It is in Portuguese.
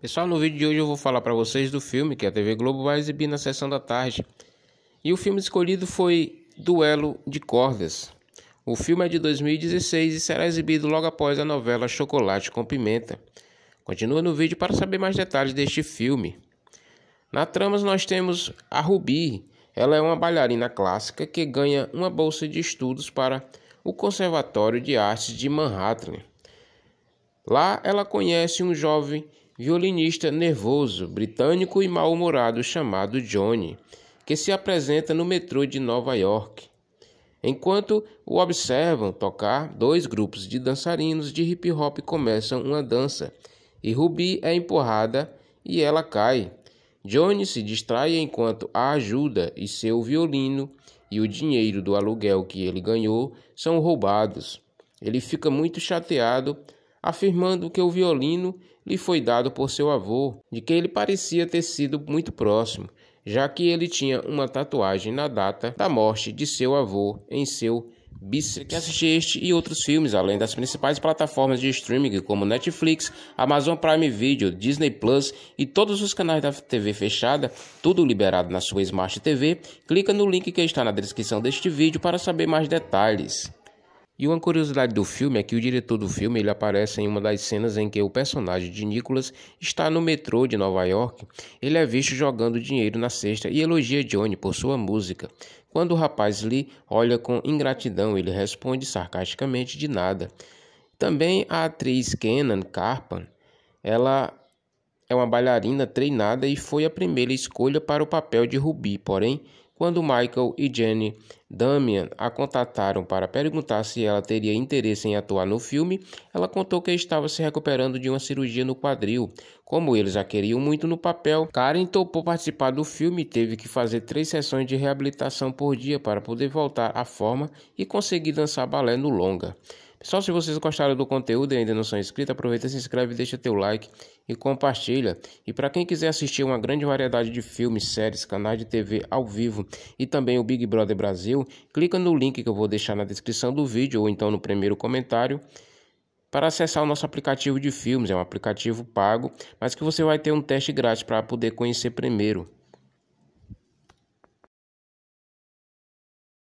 Pessoal, no vídeo de hoje eu vou falar para vocês do filme que a TV Globo vai exibir na sessão da tarde. E o filme escolhido foi Duelo de Cordas. O filme é de 2016 e será exibido logo após a novela Chocolate com Pimenta. Continua no vídeo para saber mais detalhes deste filme. Na trama nós temos a Rubi. Ela é uma bailarina clássica que ganha uma bolsa de estudos para o Conservatório de Artes de Manhattan. Lá ela conhece um jovem violinista nervoso, britânico e mal-humorado chamado Johnny, que se apresenta no metrô de Nova York. Enquanto o observam tocar, dois grupos de dançarinos de hip hop começam uma dança e Ruby é empurrada e ela cai. Johnny se distrai enquanto a ajuda e seu violino e o dinheiro do aluguel que ele ganhou são roubados. Ele fica muito chateado afirmando que o violino lhe foi dado por seu avô, de quem ele parecia ter sido muito próximo, já que ele tinha uma tatuagem na data da morte de seu avô em seu bíceps. Quer assistir este e outros filmes, além das principais plataformas de streaming como Netflix, Amazon Prime Video, Disney Plus e todos os canais da TV fechada, tudo liberado na sua Smart TV, clica no link que está na descrição deste vídeo para saber mais detalhes. E uma curiosidade do filme é que o diretor do filme ele aparece em uma das cenas em que o personagem de Nicholas está no metrô de Nova York. Ele é visto jogando dinheiro na cesta e elogia Johnny por sua música. Quando o rapaz Lee olha com ingratidão, ele responde sarcasticamente de nada. Também a atriz Kenan Carpan, ela é uma bailarina treinada e foi a primeira escolha para o papel de Ruby, porém quando Michael e Jenny Damian a contataram para perguntar se ela teria interesse em atuar no filme, ela contou que estava se recuperando de uma cirurgia no quadril. Como eles a queriam muito no papel, Karen topou participar do filme e teve que fazer três sessões de reabilitação por dia para poder voltar à forma e conseguir dançar balé no longa. Pessoal, se vocês gostaram do conteúdo e ainda não são inscritos, aproveita, se inscreve, deixa teu like e compartilha. E para quem quiser assistir uma grande variedade de filmes, séries, canais de TV ao vivo e também o Big Brother Brasil, clica no link que eu vou deixar na descrição do vídeo ou então no primeiro comentário para acessar o nosso aplicativo de filmes. É um aplicativo pago, mas que você vai ter um teste grátis para poder conhecer primeiro.